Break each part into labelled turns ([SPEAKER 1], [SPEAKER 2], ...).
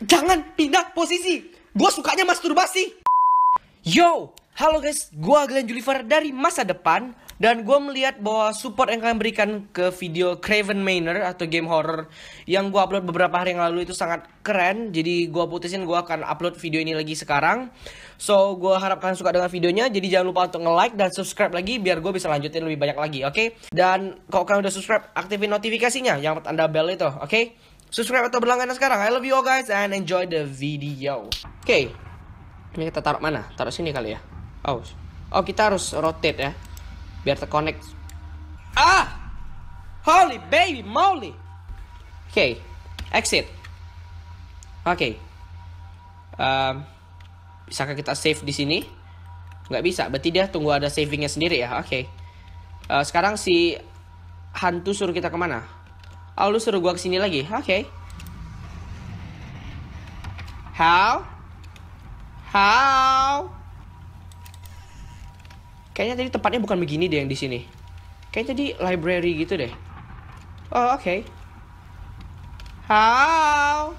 [SPEAKER 1] Jangan pindah posisi. Gue sukanya masturbasi. Yo, halo guys. Gue Glenn Juliver dari masa depan. Dan gue melihat bahwa support yang kalian berikan ke video Craven Manor atau game horror yang gue upload beberapa hari yang lalu itu sangat keren. Jadi gue putusin gue akan upload video ini lagi sekarang. So, gue harap kalian suka dengan videonya. Jadi jangan lupa untuk nge-like dan subscribe lagi biar gue bisa lanjutin lebih banyak lagi, oke? Okay? Dan kalau kalian udah subscribe, aktifin notifikasinya yang tanda bell itu, oke? Okay? subscribe atau berlangganan sekarang. I love you all guys and enjoy the video. Oke. Okay. Ini kita taruh mana? Taruh sini kali ya. Oh. Oh, kita harus rotate ya. Biar terkonek. Ah! Holy baby moly. Oke. Okay. Exit. Oke. Okay. Um, bisakah kita save di sini? Nggak bisa. Berarti dia tunggu ada savingnya sendiri ya. Oke. Okay. Uh, eh, sekarang si hantu suruh kita kemana? Oh, lu suruh gua kesini lagi. Oke. Okay. How? How? Kayaknya tadi tempatnya bukan begini deh yang di sini. Kayaknya tadi library gitu deh. Oh, oke. Okay. How?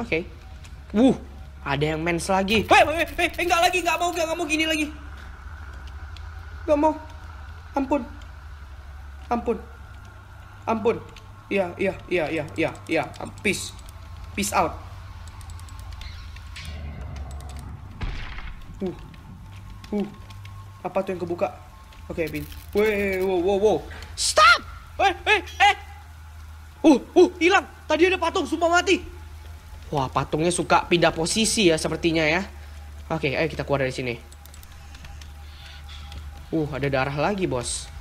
[SPEAKER 1] Oke. Okay. Wuh, ada yang mens lagi. Hei, hei, hei, enggak lagi, enggak mau, enggak, enggak mau gini lagi. Enggak mau. Ampun. Ampun ampun. Iya, iya, iya, iya, iya, iya. Peace. Peace out. Uh. Uh. Apa tuh yang kebuka? Oke, okay, woi woi wow, wow, wow. Stop! Eh, eh, eh. Uh, uh, hilang. Tadi ada patung, sumpah mati. Wah, patungnya suka pindah posisi ya sepertinya ya. Oke, okay, ayo kita keluar dari sini. Uh, ada darah lagi, Bos.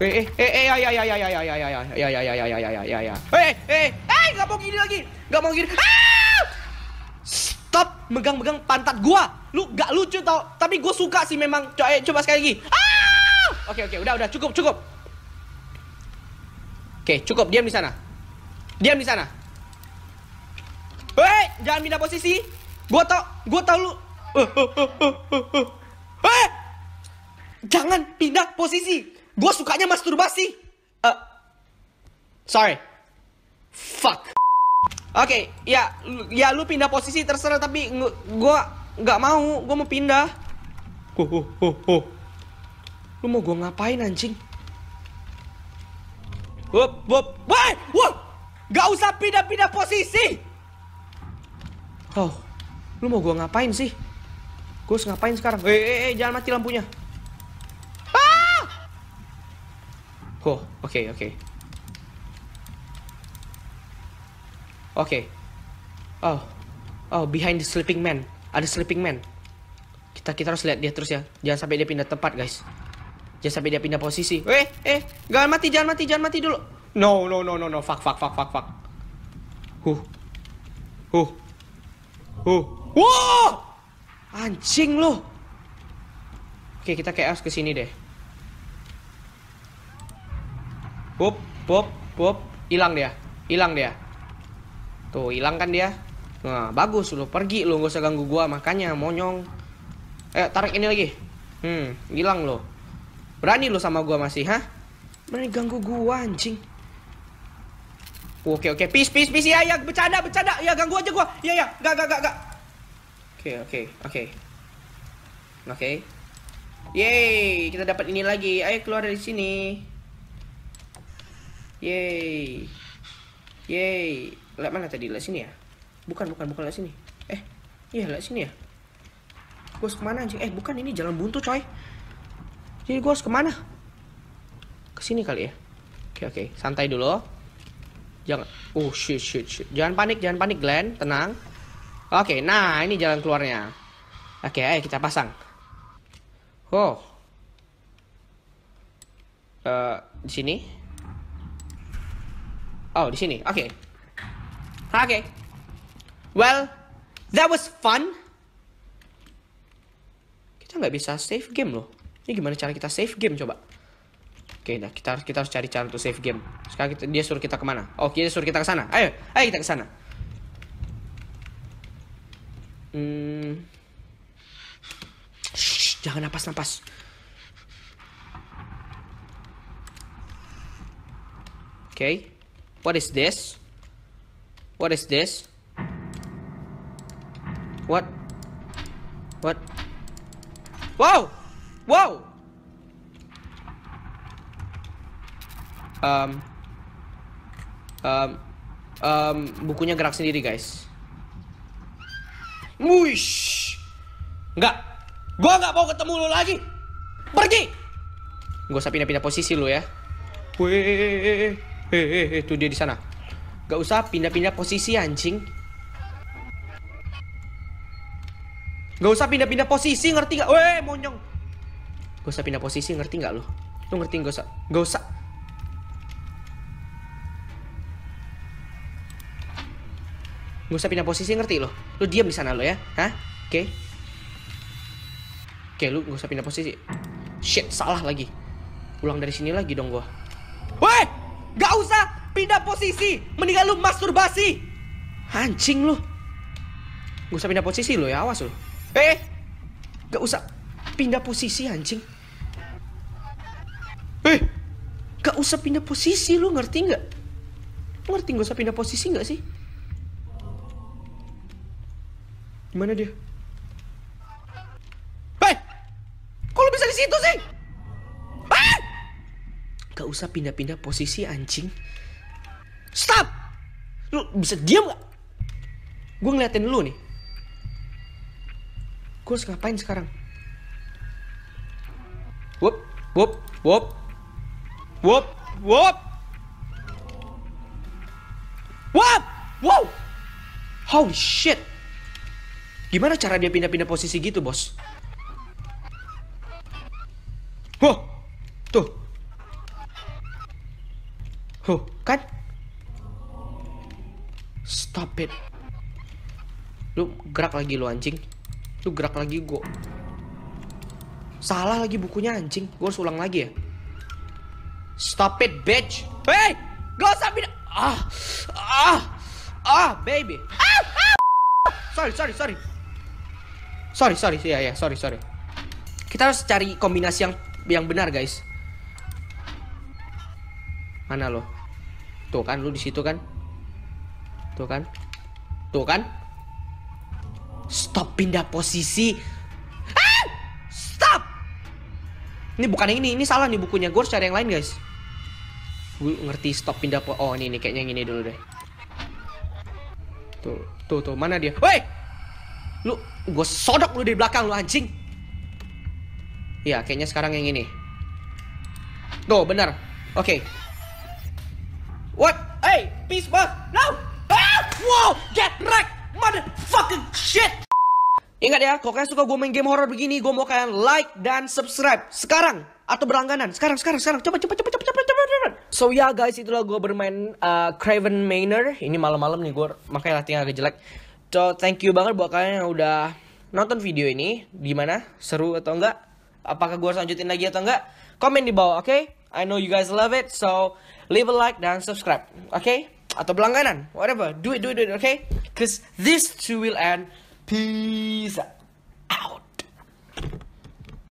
[SPEAKER 1] Eh eh eh eh ya ya ya ya ya ya ya ya ya ya ya ya ya ya ya ya ya. Eh eh eh nggak mau gini lagi, nggak mau gini. Ah! Stop megang-megang pantat gua. Lu gak lucu tau, tapi gua suka sih memang. Coba coba sekali lagi. Ah! Oke oke udah udah cukup cukup. Oke cukup diam di sana. Diam di sana. Hei jangan pindah posisi. Gua tau gua tau lu. Eh jangan pindah posisi. Gue sukanya masturbasi. Uh, sorry. Fuck. Oke, okay, ya, ya lu pindah posisi terserah tapi gue nggak mau, gue mau pindah. Oh, oh, oh, oh. Lu mau gue ngapain anjing? Wup, wup, wah, wup, gak usah pindah-pindah posisi. Oh, lu mau gue ngapain sih? Gue ngapain sekarang? Eh, eh, eh, jangan mati lampunya. Oh, oke, okay, oke. Okay. Oke. Okay. Oh. Oh, behind the sleeping man. Ada sleeping man. Kita kita harus lihat dia terus ya. Jangan sampai dia pindah tempat, guys. Jangan sampai dia pindah posisi. Eh, eh, jangan mati, jangan mati, jangan mati dulu. No, no, no, no, no. Fuck, fuck, fuck, fuck, fuck. Huh. Huh. Huh. Wow! Anjing lo Oke, kita kayak harus ke sini deh. Bob, bob, bob. Hilang dia. Hilang dia. Tuh, hilang kan dia. Nah, bagus lu. Pergi lu, gak usah ganggu gua. Makanya, monyong. Eh, tarik ini lagi. Hmm, hilang lo. Berani lo sama gua masih, hah? Berani ganggu gua, anjing. Oke, oke. Peace, peace, peace. Ya, ya. Bercanda, bercanda. Ya, ganggu aja gua. Ya, ya. Gak, gak, gak, gak. Oke, oke, oke. Oke. Yeay, kita dapat ini lagi. Ayo keluar dari sini. Yeay. Yeay. Lihat mana tadi? Lihat sini ya? Bukan, bukan, bukan lah sini. Eh, iya lihat sini ya. Gue harus kemana anjing? Eh, bukan ini jalan buntu coy. Jadi gue harus kemana? Kesini kali ya. Oke, oke. Santai dulu. Jangan. Oh, shit, shit, shit. Jangan panik, jangan panik, Glenn. Tenang. Oke, nah ini jalan keluarnya. Oke, ayo kita pasang. Oh. Uh, di sini. Oh, di sini. Oke. Okay. Oke. Okay. Well, that was fun. Kita nggak bisa save game loh. Ini gimana cara kita save game coba? Oke, okay, nah kita harus kita harus cari cara untuk save game. Sekarang kita, dia suruh kita kemana? Oh, dia suruh kita ke sana. Ayo, ayo kita ke sana. Hmm. jangan napas-napas. Oke. Okay. What is this? What is this? What? What? Wow! Wow! Um, um, um, bukunya gerak sendiri guys. Mush, Enggak, gua nggak mau ketemu lu lagi. Pergi! Gua usah pindah-pindah posisi lu ya. Wih eh eh itu eh, dia di sana gak usah pindah-pindah posisi anjing gak usah pindah-pindah posisi ngerti gak weh monyong gak usah pindah posisi ngerti gak lo lo ngerti gak usah gak usah gak usah pindah posisi ngerti lo lo diam di sana lo ya hah oke okay. oke okay, lu gak usah pindah posisi shit salah lagi pulang dari sini lagi dong gue, weh Gak usah pindah posisi. meninggal lu masturbasi. Anjing lu. Gak usah pindah posisi lu ya, awas lu. Eh, eh. gak usah pindah posisi anjing. Eh, gak usah pindah posisi lu ngerti gak? Ngerti gak usah pindah posisi gak sih? Gimana dia? Hei, eh. kok lu bisa di situ sih? Gak usah pindah-pindah posisi anjing. Stop! Lu bisa diam gak? Gue ngeliatin lu nih. Gue harus ngapain sekarang? Wop, wop, wop. Wop, wop. Wop! Wow! Holy shit! Gimana cara dia pindah-pindah posisi gitu, bos? Stop it. Lu gerak lagi lu anjing. Lu gerak lagi gua. Salah lagi bukunya anjing. Gua harus ulang lagi ya. Stop it, bitch. Hey, gak usah bina. Ah, ah, ah, baby. Ah, ah. Sorry, sorry, sorry. Sorry, sorry, ya, yeah, ya, yeah, sorry, sorry. Kita harus cari kombinasi yang yang benar, guys. Mana lo? Tuh kan, lu di situ kan? Tuh kan? Tuh kan? Stop pindah posisi. Ah! Stop. Ini bukan yang ini, ini salah nih bukunya. Gue harus cari yang lain, guys. Gue ngerti stop pindah po Oh, ini ini kayaknya yang ini dulu deh. Tuh, tuh, tuh, mana dia? Woi! Lu gue sodok lu di belakang lu anjing. Ya, kayaknya sekarang yang ini. Tuh, benar. Oke. Okay. What? Hey, peace, bro. No. Wow, get wrecked, motherfucking shit. Ingat ya, kalau kalian suka gue main game horror begini, gue mau kalian like dan subscribe sekarang atau berlangganan sekarang sekarang sekarang cepat cepat cepat cepat cepat cepat. So ya yeah, guys, itulah gue bermain uh, Craven Manor. Ini malam-malam nih gue makanya latihan agak jelek. So thank you banget buat kalian yang udah nonton video ini. Gimana? Seru atau enggak? Apakah gue harus lanjutin lagi atau enggak? Comment di bawah, oke? Okay? I know you guys love it, so leave a like dan subscribe, oke? Okay? atau pelangganan whatever do it do it do it okay cause this too will end peace